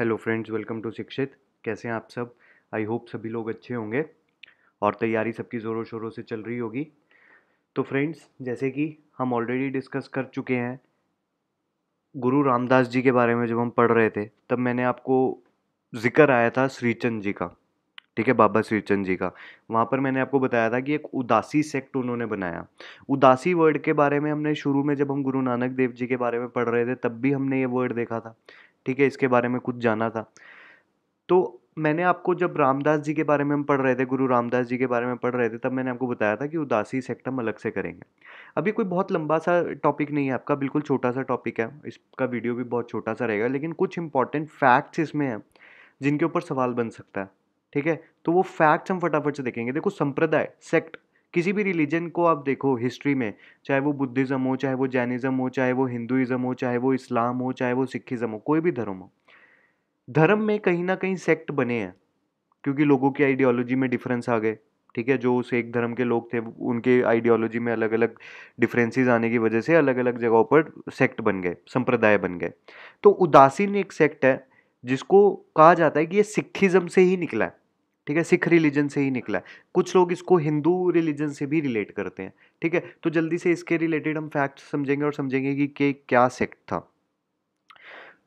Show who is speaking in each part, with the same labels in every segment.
Speaker 1: hello friends welcome to शिक्षित कैसे हैं आप सब आई होप सभी लोग अच्छे होंगे और तैयारी सबकी ज़ोरों शोरों से चल रही होगी तो फ्रेंड्स जैसे कि हम ऑलरेडी डिस्कस कर चुके हैं गुरु रामदास जी के बारे में जब हम पढ़ रहे थे तब मैंने आपको जिक्र आया था श्रीचंद जी का ठीक है बाबा श्रीचंद जी का वहाँ पर मैंने आपको बताया था कि एक उदासी सेक्ट उन्होंने बनाया उदासी वर्ड के बारे में हमने शुरू में जब हम गुरु नानक देव जी के बारे में पढ़ रहे थे तब भी हमने ये वर्ड देखा था ठीक है इसके बारे में कुछ जाना था तो मैंने आपको जब रामदास जी के बारे में हम पढ़ रहे थे गुरु रामदास जी के बारे में पढ़ रहे थे तब मैंने आपको बताया था कि उदासी सेक्ट हम अलग से करेंगे अभी कोई बहुत लंबा सा टॉपिक नहीं है आपका बिल्कुल छोटा सा टॉपिक है इसका वीडियो भी बहुत छोटा सा रहेगा लेकिन कुछ इंपॉर्टेंट फैक्ट्स इसमें हैं जिनके ऊपर सवाल बन सकता है ठीक है तो वो फैक्ट्स हम फटाफट से देखेंगे देखो संप्रदाय सेक्ट किसी भी रिलीजन को आप देखो हिस्ट्री में चाहे वो बुद्धिज़्म हो चाहे वो जैनिज़्म हो चाहे वो हिंदुज़म हो चाहे वो इस्लाम हो चाहे वो सिखिज़म हो कोई भी धर्म हो धर्म में कहीं ना कहीं सेक्ट बने हैं क्योंकि लोगों की आइडियोलॉजी में डिफरेंस आ गए ठीक है जो एक धर्म के लोग थे उनके आइडियोलॉजी में अलग अलग डिफरेंसेस आने की वजह से अलग अलग जगहों पर सेक्ट बन गए संप्रदाय बन गए तो उदासीन एक सेक्ट है जिसको कहा जाता है कि ये सिखिज़म से ही निकला है ठीक है सिख रिलीजन से ही निकला है कुछ लोग इसको हिंदू रिलीजन से भी रिलेट करते हैं ठीक है तो जल्दी से इसके रिलेटेड हम फैक्ट समझेंगे और समझेंगे कि के क्या सेक्ट था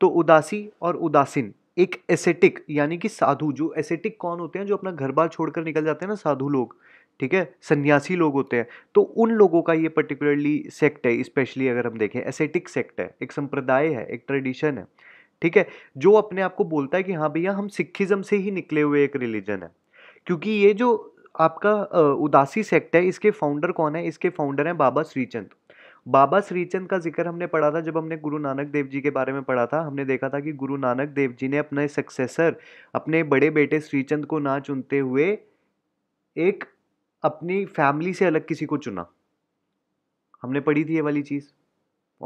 Speaker 1: तो उदासी और उदासीन एक एसेटिक यानी कि साधु जो एसेटिक कौन होते हैं जो अपना घर बार छोड़कर निकल जाते हैं ना साधु लोग ठीक है सन्यासी लोग होते हैं तो उन लोगों का ये पर्टिकुलरली सेक्ट है स्पेशली अगर हम देखें एसेटिक सेक्ट है एक संप्रदाय है एक ट्रेडिशन है ठीक है जो अपने आप को बोलता है कि हाँ भैया हम सिखिज़म से ही निकले हुए एक रिलीजन है क्योंकि ये जो आपका उदासी सेक्ट है इसके फाउंडर कौन है इसके फाउंडर हैं बाबा श्रीचंद बाबा श्रीचंद का जिक्र हमने पढ़ा था जब हमने गुरु नानक देव जी के बारे में पढ़ा था हमने देखा था कि गुरु नानक देव जी ने अपने सक्सेसर अपने बड़े बेटे श्रीचंद को ना चुनते हुए एक अपनी फैमिली से अलग किसी को चुना हमने पढ़ी थी ये वाली चीज़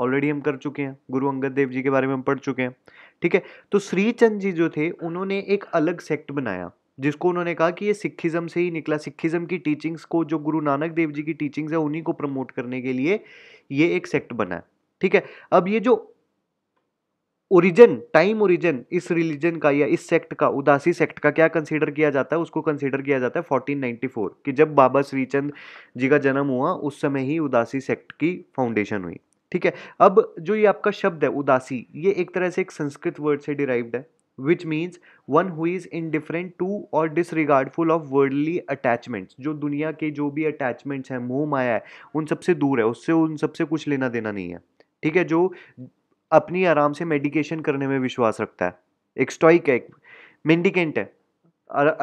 Speaker 1: ऑलरेडी हम कर चुके हैं गुरु अंगद देव जी के बारे में हम पढ़ चुके हैं ठीक है तो श्री चंद जी जो थे उन्होंने एक अलग सेक्ट बनाया जिसको उन्होंने कहा कि ये सिखिज़्म से ही निकला सिखिज़म की टीचिंग्स को जो गुरु नानक देव जी की टीचिंग्स है उन्हीं को प्रमोट करने के लिए ये एक सेक्ट बना ठीक है अब ये जो ओरिजिन टाइम ओरिजिन इस रिलीजन का या इस सेक्ट का उदासी सेक्ट का क्या कंसीडर किया जाता है उसको कंसीडर किया जाता है 1494 कि जब बाबा श्रीचंद जी का जन्म हुआ उस समय ही उदासी सेक्ट की फाउंडेशन हुई ठीक है अब जो ये आपका शब्द है उदासी ये एक तरह से एक संस्कृत वर्ड से डिराइव्ड है which means one who is indifferent to और डिसरिगार्डफुल ऑफ वर्ल्डली अटैचमेंट्स जो दुनिया के जो भी अटैचमेंट्स हैं मोह माया है उन सबसे दूर है उससे उन सबसे कुछ लेना देना नहीं है ठीक है जो अपनी आराम से मेडिकेशन करने में विश्वास रखता है एक स्टॉइक है एक मेंडिकेंट है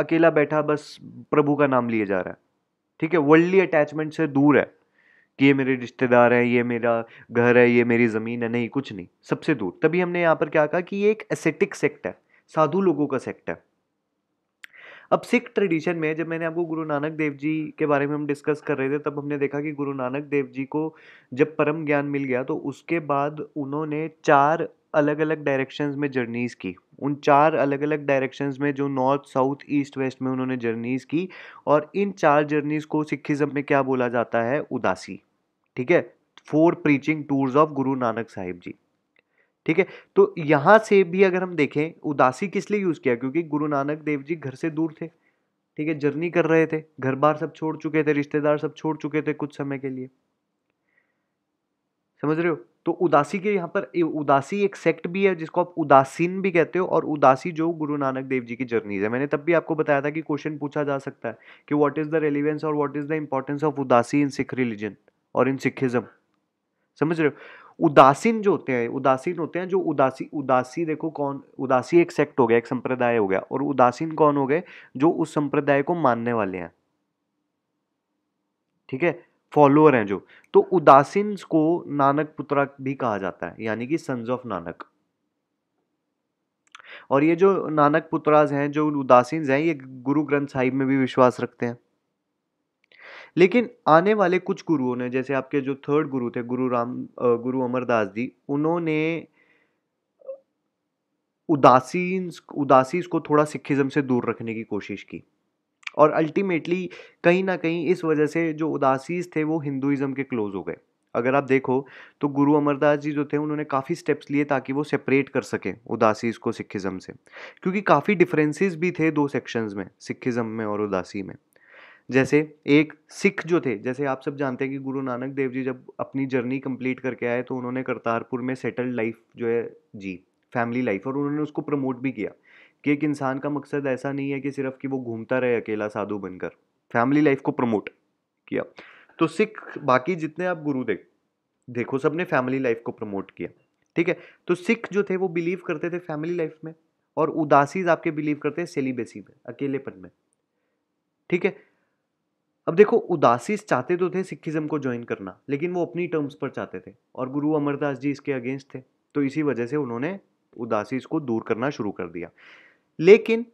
Speaker 1: अकेला बैठा बस प्रभु का नाम लिए जा रहा है ठीक है वर्ल्डली अटैचमेंट से दूर है कि ये मेरे रिश्तेदार हैं ये मेरा घर है ये मेरी ज़मीन है नहीं कुछ नहीं सबसे दूर तभी हमने यहाँ पर क्या कहा कि ये एक एसेटिक सेक्ट है साधु लोगों का सेक्ट है अब सिख ट्रेडिशन में जब मैंने आपको गुरु नानक देव जी के बारे में हम डिस्कस कर रहे थे तब हमने देखा कि गुरु नानक देव जी को जब परम ज्ञान मिल गया तो उसके बाद उन्होंने चार अलग अलग डायरेक्शंस में जर्नीज़ की उन चार अलग अलग डायरेक्शंस में जो नॉर्थ साउथ ईस्ट वेस्ट में उन्होंने जर्नीज़ की और इन चार जर्नीज़ को सिखिज़म में क्या बोला जाता है उदासी ठीक है फोर प्रीचिंग टूर्स ऑफ गुरु नानक साहिब जी ठीक है तो यहाँ से भी अगर हम देखें उदासी किस लिए यूज़ किया क्योंकि गुरु नानक देव जी घर से दूर थे ठीक है जर्नी कर रहे थे घर बार सब छोड़ चुके थे रिश्तेदार सब छोड़ चुके थे कुछ समय के लिए समझ रहे हो तो उदासी के यहाँ पर उदासी एक सेक्ट भी है जिसको आप उदासीन भी कहते हो और उदासी जो गुरु नानक देव जी की जर्नीज है मैंने तब भी आपको बताया था कि क्वेश्चन पूछा जा सकता है कि व्हाट इज़ द रेलिवेंस और what is the importance of Udasi in Sikh religion और इन सिखिज्म समझ रहे हो उदासीन जो होते हैं उदासीन होते हैं जो उदासी उदासी देखो कौन उदासी एक सेक्ट हो गया एक संप्रदाय हो गया और उदासीन कौन हो गए जो उस संप्रदाय को मानने वाले हैं ठीक है फॉलोअर हैं जो तो उदासीन को नानक पुत्रा भी कहा जाता है यानी कि सन्स ऑफ नानक और ये जो नानक पुत्राज हैं जो उदासीन हैं ये गुरु ग्रंथ साहिब में भी विश्वास रखते हैं लेकिन आने वाले कुछ गुरुओं ने जैसे आपके जो थर्ड गुरु थे गुरु राम गुरु अमरदास जी उन्होंने उदासीन उदासी को थोड़ा सिखिज़म से दूर रखने की कोशिश की और अल्टीमेटली कहीं ना कहीं इस वजह से जो उदासीज थे वो हिंदुज़म के क्लोज़ हो गए अगर आप देखो तो गुरु अमरदास जी जो थे उन्होंने काफ़ी स्टेप्स लिए ताकि वो सेपरेट कर सकें उदासीज को सिखिज़म से क्योंकि काफ़ी डिफरेंसेस भी थे दो सेक्शंस में सिखिज़म में और उदासी में जैसे एक सिख जो थे जैसे आप सब जानते हैं कि गुरु नानक देव जी जब अपनी जर्नी कंप्लीट करके आए तो उन्होंने करतारपुर में सेटल्ड लाइफ जो है जी फैमिली लाइफ और उन्होंने उसको प्रमोट भी किया कि एक इंसान का मकसद ऐसा नहीं है कि सिर्फ कि वो घूमता रहे अकेला साधु बनकर फैमिली लाइफ को प्रमोट किया तो सिख बाकी जितने आप गुरु देख देखो सब ने फैमिली लाइफ को प्रमोट किया ठीक है तो सिख जो थे वो बिलीव करते थे फैमिली लाइफ में और उदासीज आपके बिलीव करते हैं सेलिबेसी में अकेलेपन में ठीक है अब देखो उदासीज चाहते तो थे सिखिज़म को ज्वाइन करना लेकिन वो अपनी टर्म्स पर चाहते थे और गुरु अमरदास जी इसके अगेंस्ट थे तो इसी वजह से उन्होंने उदासीज को दूर करना शुरू कर दिया लेकिन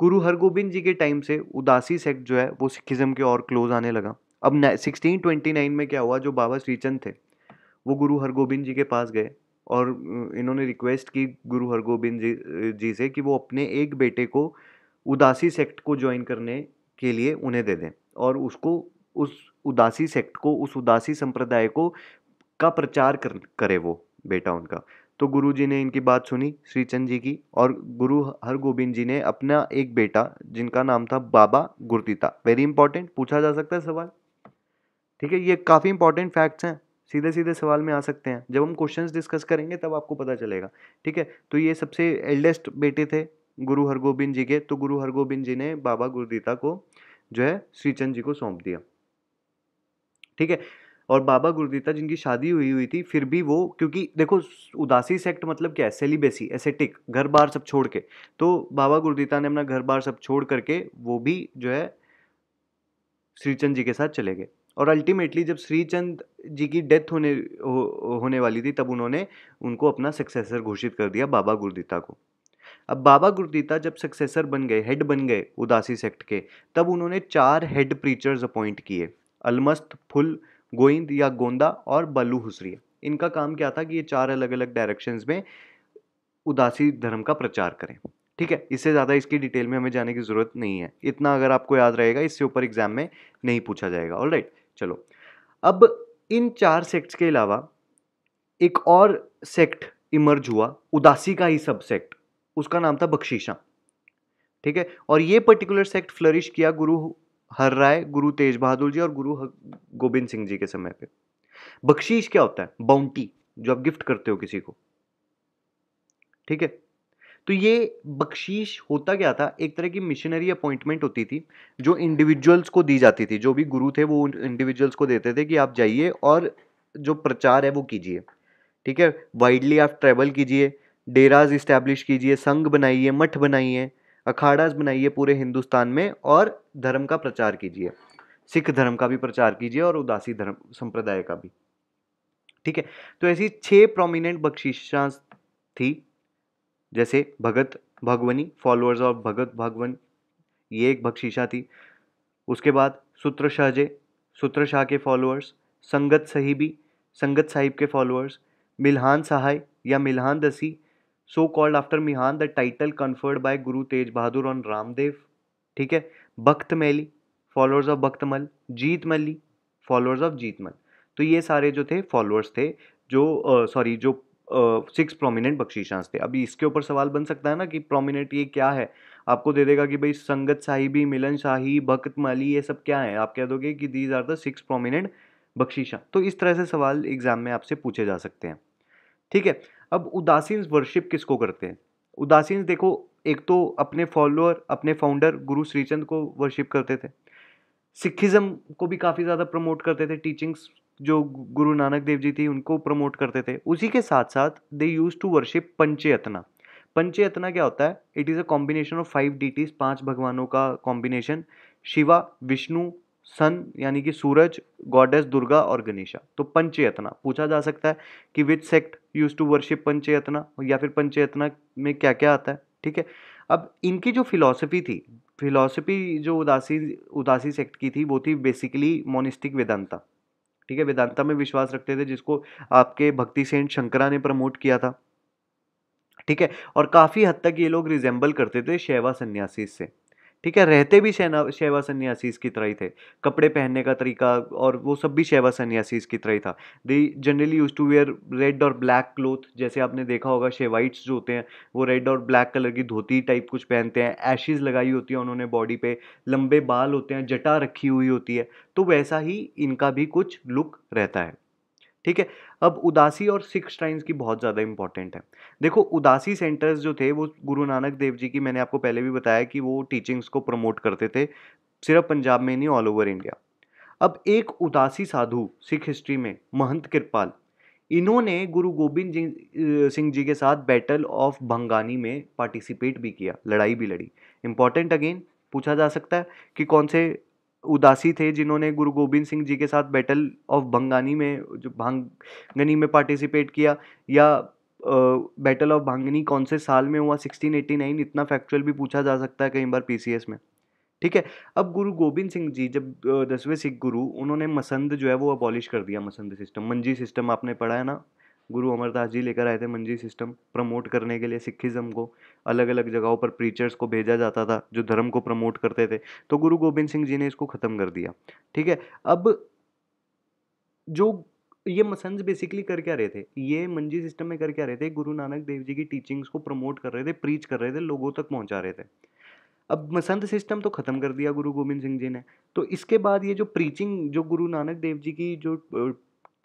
Speaker 1: गुरु हरगोबिंद जी के टाइम से उदासी सेक्ट जो है वो सिखिज़म के और क्लोज आने लगा अब सिक्सटीन ट्वेंटी नाइन में क्या हुआ जो बाबा श्रीचंद थे वो गुरु हरगोबिंद जी के पास गए और इन्होंने रिक्वेस्ट की गुरु हरगोबिंद जी जी से कि वो अपने एक बेटे को उदासी सेक्ट को ज्वाइन करने के लिए उन्हें दे दें और उसको उस उदासी सेक्ट को उस उदासी संप्रदाय को का प्रचार कर करे वो बेटा उनका तो गुरु जी ने इनकी बात सुनी श्री चंद जी की और गुरु हरगोबिंद जी ने अपना एक बेटा जिनका नाम था बाबा गुरतीता वेरी इंपॉर्टेंट पूछा जा सकता है सवाल ठीक है ये काफ़ी इंपॉर्टेंट फैक्ट्स हैं सीधे सीधे सवाल में आ सकते हैं जब हम क्वेश्चन डिस्कस करेंगे तब आपको पता चलेगा ठीक है तो ये सबसे एल्डेस्ट बेटे थे गुरु हरगोबिंद जी के तो गुरु हरगोबिंद जी ने बाबा गुरदिता को जो है श्रीचंद जी को सौंप दिया ठीक है और बाबा गुरुदीता जिनकी शादी हुई हुई थी फिर भी वो क्योंकि देखो उदासी सेक्ट मतलब क्या है सेलिबेसी एसेटिक घर बार सब छोड़ के तो बाबा गुरुदीता ने अपना घर बार सब छोड़ करके वो भी जो है श्रीचंद जी के साथ चले गए और अल्टीमेटली जब श्रीचंद जी की डेथ होने हो, होने वाली थी तब उन्होंने उनको अपना सक्सेसर घोषित कर दिया बाबा गुरुदीता को अब बाबा गुरुदीता जब सक्सेसर बन गए हेड बन गए उदासी सेक्ट के तब उन्होंने चार हेड प्रीचर्स अपॉइंट किए अलमस्त फुल गोइंद या गोंदा और बल्लू हुसरिया इनका काम क्या था कि ये चार अलग अलग डायरेक्शंस में उदासी धर्म का प्रचार करें ठीक है इससे ज़्यादा इसकी डिटेल में हमें जाने की ज़रूरत नहीं है इतना अगर आपको याद रहेगा इससे ऊपर एग्जाम में नहीं पूछा जाएगा ऑल right, चलो अब इन चार सेक्ट्स के अलावा एक और सेक्ट इमर्ज हुआ उदासी का ही सब सेक्ट उसका नाम था बख्शीशा ठीक है और ये पर्टिकुलर सेक्ट फ्लरिश किया गुरु हर राय गुरु तेज बहादुर जी और गुरु गोविंद सिंह जी के समय पे बख्शीश क्या होता है बाउंटी जो आप गिफ्ट करते हो किसी को ठीक है तो ये बख्शीश होता क्या था एक तरह की मिशनरी अपॉइंटमेंट होती थी जो इंडिविजुअल्स को दी जाती थी जो भी गुरु थे वो इंडिविजुअल्स को देते थे कि आप जाइए और जो प्रचार है वो कीजिए ठीक है वाइडली आप ट्रेवल कीजिए डेराज इस्टेब्लिश कीजिए संघ बनाइए मठ बनाइए अखाड़ाज बनाइए पूरे हिंदुस्तान में और धर्म का प्रचार कीजिए सिख धर्म का भी प्रचार कीजिए और उदासी धर्म संप्रदाय का भी ठीक है तो ऐसी छह प्रोमिनेंट बख्शिशा थी जैसे भगत भगवनी फॉलोअर्स ऑफ भगत भगवन ये एक बख्शिशा थी उसके बाद सूत्र शाहजे सूत्र शाह के फॉलोअर्स संगत साहिबी संगत साहिब के फॉलोअर्स मिलहान सहाय या मिल्हान दसी so called after Mihan the title conferred by Guru Tegh Bahadur on Ramdev ठीक है Bakht Malli followers of Bakhtmal Jeet Malli followers of Jeetmal तो ये सारे जो थे फॉलोअर्स थे जो सॉरी uh, जो सिक्स प्रोमिनेंट बख्शीशांस थे अभी इसके ऊपर सवाल बन सकता है ना कि प्रोमिनेंट ये क्या है आपको दे देगा कि भाई संगत साहिबी मिलन शाही भक्त माली ये सब क्या है आप कह दोगे कि these are the six prominent बख्शीशा तो इस तरह से सवाल एग्जाम में आपसे पूछे जा सकते हैं ठीक है अब उदासीन वर्शिप किसको करते हैं उदासीन देखो एक तो अपने फॉलोअर अपने फाउंडर गुरु श्रीचंद को वर्शिप करते थे सिखिज़म को भी काफ़ी ज़्यादा प्रमोट करते थे टीचिंग्स जो गुरु नानक देव जी थी उनको प्रमोट करते थे उसी के साथ साथ they use to worship panchayatana panchayatana क्या होता है it is a combination of five deities पांच भगवानों का कॉम्बिनेशन शिवा विष्णु सन यानी कि सूरज गॉडेस दुर्गा और गणेशा तो पंचयतना पूछा जा सकता है कि which sect use to worship panchayatana या फिर पंचयतना में क्या क्या आता है ठीक है अब इनकी जो फिलॉसफी थी फिलॉसफी जो उदासी उदासी सेक्ट की थी वो थी बेसिकली मोनिस्टिक वेदांता ठीक है वेदांता में विश्वास रखते थे जिसको आपके भक्ति सेंट शंकरा ने प्रमोट किया था ठीक है और काफ़ी हद तक ये लोग रिजेंबल करते थे शैवा सन्यासी से ठीक है रहते भी शैना शैवा सन्यासीज की तरह ही थे कपड़े पहनने का तरीका और वो सब भी शैवा सन्यासीज की तरह ही था they generally use to wear red और ब्लैक क्लोथ जैसे आपने देखा होगा शेवाइट्स जो होते हैं वो रेड और ब्लैक कलर की धोती टाइप कुछ पहनते हैं एशीज़ लगाई होती है उन्होंने बॉडी पे लंबे बाल होते हैं जटा रखी हुई होती है तो वैसा ही इनका भी कुछ लुक रहता है ठीक है अब उदासी और सिख श्राइन्स की बहुत ज़्यादा इंपॉर्टेंट है देखो उदासी सेंटर्स जो थे वो गुरु नानक देव जी की मैंने आपको पहले भी बताया कि वो टीचिंग्स को प्रमोट करते थे सिर्फ पंजाब में नहीं ऑल ओवर इंडिया अब एक उदासी साधु सिख हिस्ट्री में महंत कृपाल इन्होंने गुरु गोबिंद सिंह जी के साथ बैटल ऑफ भंगानी में पार्टिसिपेट भी किया लड़ाई भी लड़ी इंपॉर्टेंट अगेन पूछा जा सकता है कि कौन से उदासी थे जिन्होंने गुरु गोबिंद सिंह जी के साथ बैटल ऑफ भंगानी में जो भांगनी में पार्टिसिपेट किया या बैटल ऑफ भांगनी कौन से साल में हुआ 1689 इतना फैक्चुअल भी पूछा जा सकता है कई बार पीसीएस में ठीक है अब गुरु गोबिंद सिंह जी जब दसवें सिख गुरु उन्होंने मसंद जो है वो अबॉलिश कर दिया मसंद सिस्टम मंजी सिस्टम आपने पढ़ा है ना गुरु अमरदास जी लेकर आए थे मंजी सिस्टम प्रमोट करने के लिए सिखिज़म को अलग अलग जगहों पर प्रीचर्स को भेजा जाता था जो धर्म को प्रमोट करते थे तो गुरु गोबिंद सिंह जी ने इसको ख़त्म कर दिया ठीक है अब जो ये मसंज बेसिकली कर क्या रहे थे ये मंजी सिस्टम में कर क्या रहे थे गुरु नानक देव जी की टीचिंग्स को प्रमोट कर रहे थे प्रीच कर रहे थे लोगों तक पहुंचा रहे थे अब मसंत सिस्टम तो ख़त्म कर दिया गुरु गोबिंद सिंह जी ने तो इसके बाद ये जो प्रीचिंग जो गुरु नानक देव जी की जो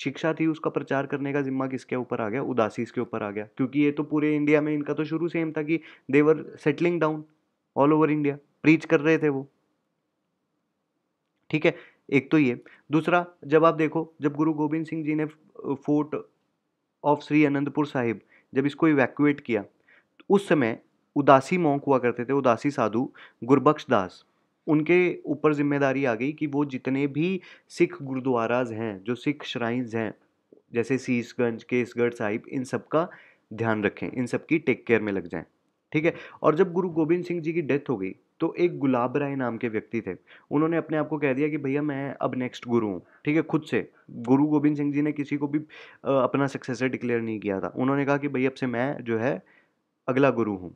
Speaker 1: शिक्षा थी उसका प्रचार करने का जिम्मा किसके ऊपर आ गया उदासीस के ऊपर आ गया क्योंकि ये तो पूरे इंडिया में इनका तो शुरू सेम था कि they were settling down all over India preach कर रहे थे वो ठीक है एक तो ये दूसरा जब आप देखो जब गुरु गोविंद सिंह जी ने फोर्ट ऑफ श्री अनंतपुर साहिब जब इसको इवैक्यूएट किया उस समय उदासी मोंक हुआ करते थे उदासी साधु गुरबख्श दास उनके ऊपर जिम्मेदारी आ गई कि वो जितने भी सिख गुरुद्वाराज हैं जो सिख श्राइन्स हैं जैसे सीसगंज केसगढ़ साहिब इन सब का ध्यान रखें इन सब की टेक केयर में लग जाएं ठीक है और जब गुरु गोविंद सिंह जी की डेथ हो गई तो एक गुलाब राय नाम के व्यक्ति थे उन्होंने अपने आप को कह दिया कि भैया मैं अब नेक्स्ट गुरु हूँ ठीक है खुद से गुरु गोविंद सिंह जी ने किसी को भी अपना सक्सेसर डिक्लेयर नहीं किया था उन्होंने कहा कि भैया अब से मैं जो है अगला गुरु हूँ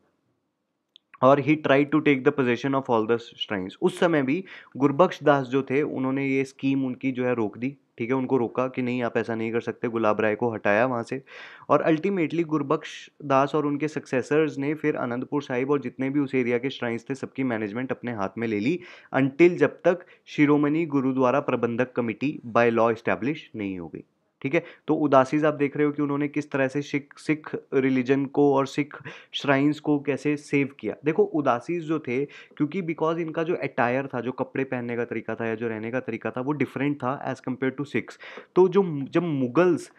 Speaker 1: और he try to take the possession of all the shrines उस समय भी गुरबख्श दास जो थे उन्होंने ये स्कीम उनकी जो है रोक दी ठीक है उनको रोका कि नहीं आप ऐसा नहीं कर सकते गुलाब राय को हटाया वहाँ से और अल्टीमेटली गुरबख्श दास और उनके सक्सेसर्स ने फिर अनंतपुर साहिब और जितने भी उस एरिया के श्राइन्स थे सबकी मैनेजमेंट अपने हाथ में ले ली अनटिल जब तक शिरोमणि गुरुद्वारा प्रबंधक कमेटी बाय लॉ इस्टेब्लिश नहीं हो गई ठीक है तो उदासीज आप देख रहे हो कि उन्होंने किस तरह से सिख सिख रिलीजन को और सिख श्राइन्स को कैसे सेव किया देखो उदासीज जो थे क्योंकि बिकॉज इनका जो अटायर था जो कपड़े पहनने का तरीका था या जो रहने का तरीका था वो डिफरेंट था एज़ कम्पेयर टू सिक्स तो जो जब मुगल्स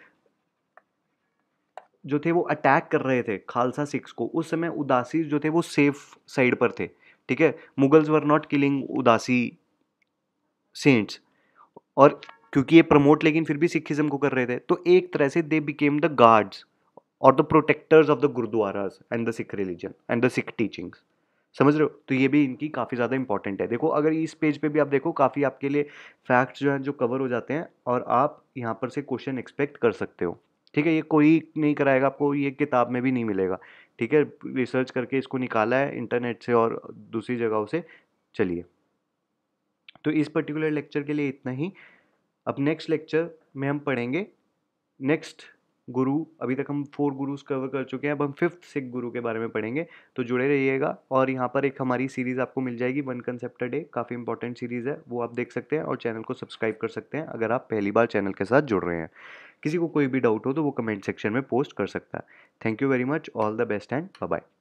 Speaker 1: जो थे वो अटैक कर रहे थे खालसा सिक्स को उस समय उदासी जो थे वो सेफ साइड पर थे ठीक है Mughals were not killing Udasi saints और क्योंकि ये प्रमोट लेकिन फिर भी सिखिज्म को कर रहे थे तो एक तरह से दे बिकेम द गार्ड्स और the protectors of the gurdwaras and the Sikh religion and the Sikh teachings समझ रहे हो तो ये भी इनकी काफ़ी ज़्यादा इंपॉर्टेंट है देखो अगर इस पेज पे भी आप देखो काफ़ी आपके लिए फैक्ट्स जो हैं जो कवर हो जाते हैं और आप यहाँ पर से क्वेश्चन एक्सपेक्ट कर सकते हो ठीक है ये कोई नहीं कराएगा आपको ये किताब में भी नहीं मिलेगा ठीक है रिसर्च करके इसको निकाला है इंटरनेट से और दूसरी जगहों से चलिए तो इस पर्टिकुलर लेक्चर के लिए इतना ही अब नेक्स्ट लेक्चर में हम पढ़ेंगे नेक्स्ट गुरु अभी तक हम फोर गुरुज कवर कर चुके हैं अब हम फिफ्थ सिख गुरु के बारे में पढ़ेंगे तो जुड़े रहिएगा और यहाँ पर एक हमारी सीरीज़ आपको मिल जाएगी वन कंसेप्ट डे काफ़ी इंपॉर्टेंट सीरीज़ है वो आप देख सकते हैं और चैनल को सब्सक्राइब कर सकते हैं अगर आप पहली बार चैनल के साथ जुड़ रहे हैं किसी को कोई भी डाउट हो तो वो कमेंट सेक्शन में पोस्ट कर सकता है thank you very much all the best and bye